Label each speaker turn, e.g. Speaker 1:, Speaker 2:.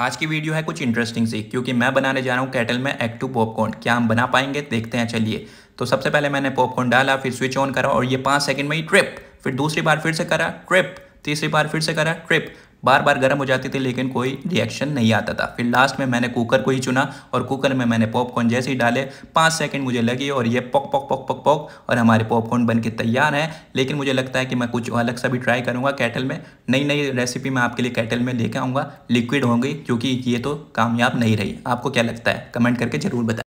Speaker 1: आज की वीडियो है कुछ इंटरेस्टिंग सी क्योंकि मैं बनाने जा रहा हूँ कैटल में एक्ट टू पॉपकॉर्न क्या हम बना पाएंगे देखते हैं चलिए तो सबसे पहले मैंने पॉपकॉर्न डाला फिर स्विच ऑन करा और ये पाँच सेकंड में ही ट्रिप फिर दूसरी बार फिर से करा ट्रिप तीसरी बार फिर से करा ट्रिप बार बार गर्म हो जाती थी लेकिन कोई रिएक्शन नहीं आता था फिर लास्ट में मैंने कुकर को ही चुना और कुकर में मैंने पॉपकॉर्न जैसे ही डाले पाँच सेकंड मुझे लगी और ये पॉक पॉक पॉक पॉक पॉक और हमारे पॉपकॉर्न बन के तैयार हैं लेकिन मुझे लगता है कि मैं कुछ अलग सा भी ट्राई करूँगा कैटल में नई नई रेसिपी मैं आपके लिए कैटल में लेके आऊँगा लिक्विड होंगी क्योंकि ये तो कामयाब नहीं रही आपको क्या लगता है कमेंट करके ज़रूर बताएँ